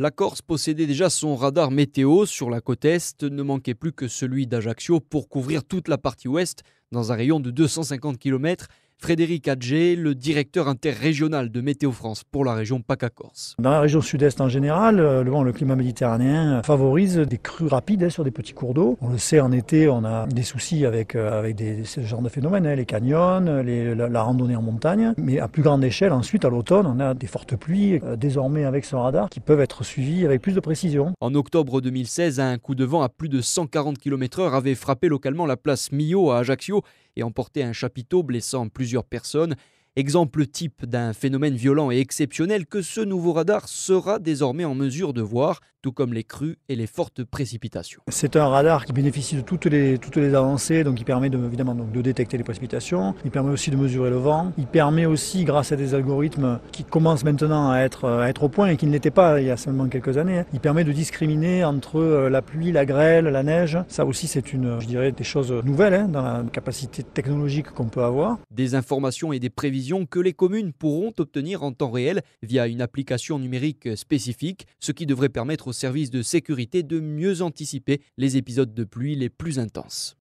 La Corse possédait déjà son radar météo sur la côte est, ne manquait plus que celui d'Ajaccio pour couvrir toute la partie ouest dans un rayon de 250 km Frédéric Adjé, le directeur interrégional de Météo France pour la région PACA-Corse. Dans la région sud-est en général, euh, le climat méditerranéen euh, favorise des crues rapides hein, sur des petits cours d'eau. On le sait, en été, on a des soucis avec, euh, avec ce genre de phénomènes, hein, les canyons, la, randonnée en montagne. Mais à plus grande échelle, ensuite, à l'automne, on a des fortes pluies, désormais avec ce radar, qui peuvent être suivies avec plus de précision. En octobre 2016, un coup de vent à plus de 140 km/h avait frappé localement la place Millau à Ajaccio et emporter un chapiteau blessant plusieurs personnes. Exemple type d'un phénomène violent et exceptionnel que ce nouveau radar sera désormais en mesure de voir comme les crues et les fortes précipitations. C'est un radar qui bénéficie de toutes les, toutes les avancées, donc il permet évidemment donc, de détecter les précipitations, il permet aussi de mesurer le vent, il permet aussi, grâce à des algorithmes qui commencent maintenant à être, à être au point et qui ne l'étaient pas il y a seulement quelques années, hein, il permet de discriminer entre euh, la pluie, la grêle, la neige. Ça aussi, c'est une, je dirais, des choses nouvelles hein, dans la capacité technologique qu'on peut avoir. Des informations et des prévisions que les communes pourront obtenir en temps réel via une application numérique spécifique, ce qui devrait permettre aux services de sécurité de mieux anticiper les épisodes de pluie les plus intenses.